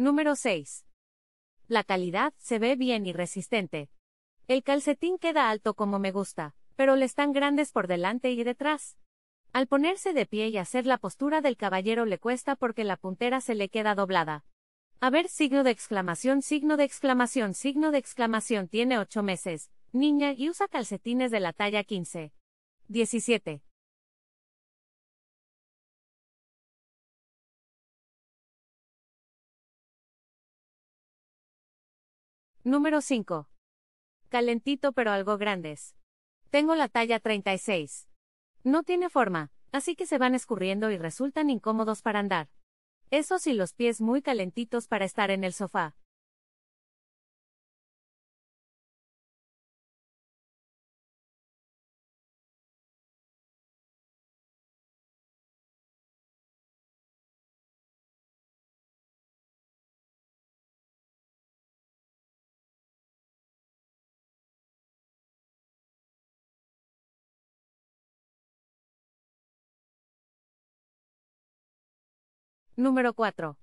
Número 6. La calidad se ve bien y resistente. El calcetín queda alto como me gusta, pero le están grandes por delante y detrás. Al ponerse de pie y hacer la postura del caballero le cuesta porque la puntera se le queda doblada. A ver, signo de exclamación, signo de exclamación, signo de exclamación, tiene ocho meses, niña y usa calcetines de la talla 15. 17. Número 5. Calentito pero algo grandes. Tengo la talla 36. No tiene forma, así que se van escurriendo y resultan incómodos para andar. Eso sí, los pies muy calentitos para estar en el sofá. Número 4.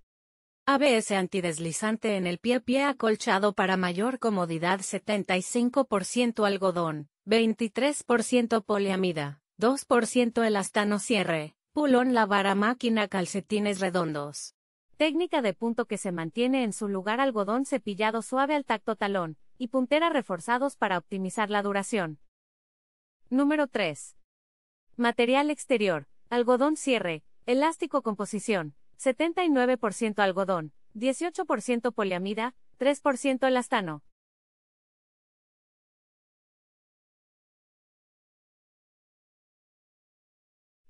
ABS antideslizante en el pie pie acolchado para mayor comodidad 75% algodón, 23% poliamida, 2% elastano cierre, pulón la vara máquina calcetines redondos. Técnica de punto que se mantiene en su lugar algodón cepillado suave al tacto talón, y puntera reforzados para optimizar la duración. Número 3. Material exterior, algodón cierre, elástico composición, 79% algodón, 18% poliamida, 3% elastano.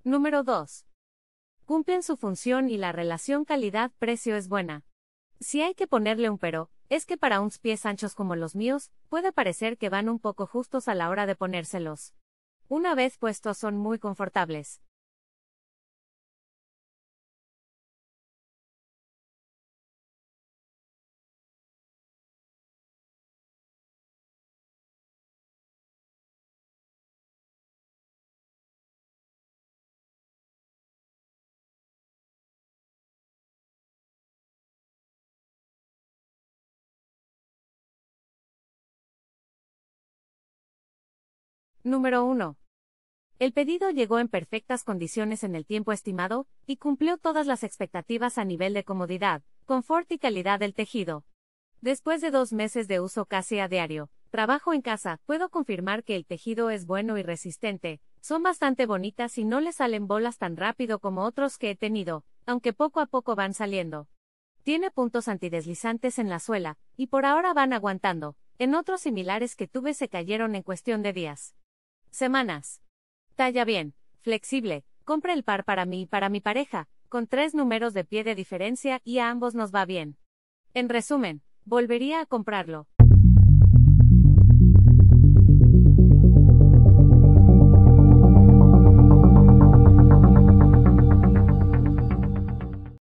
Número 2. Cumplen su función y la relación calidad-precio es buena. Si hay que ponerle un pero, es que para unos pies anchos como los míos, puede parecer que van un poco justos a la hora de ponérselos. Una vez puestos son muy confortables. Número 1. El pedido llegó en perfectas condiciones en el tiempo estimado, y cumplió todas las expectativas a nivel de comodidad, confort y calidad del tejido. Después de dos meses de uso casi a diario, trabajo en casa, puedo confirmar que el tejido es bueno y resistente, son bastante bonitas y no le salen bolas tan rápido como otros que he tenido, aunque poco a poco van saliendo. Tiene puntos antideslizantes en la suela, y por ahora van aguantando, en otros similares que tuve se cayeron en cuestión de días. Semanas. Talla bien, flexible, compra el par para mí y para mi pareja, con tres números de pie de diferencia y a ambos nos va bien. En resumen, volvería a comprarlo.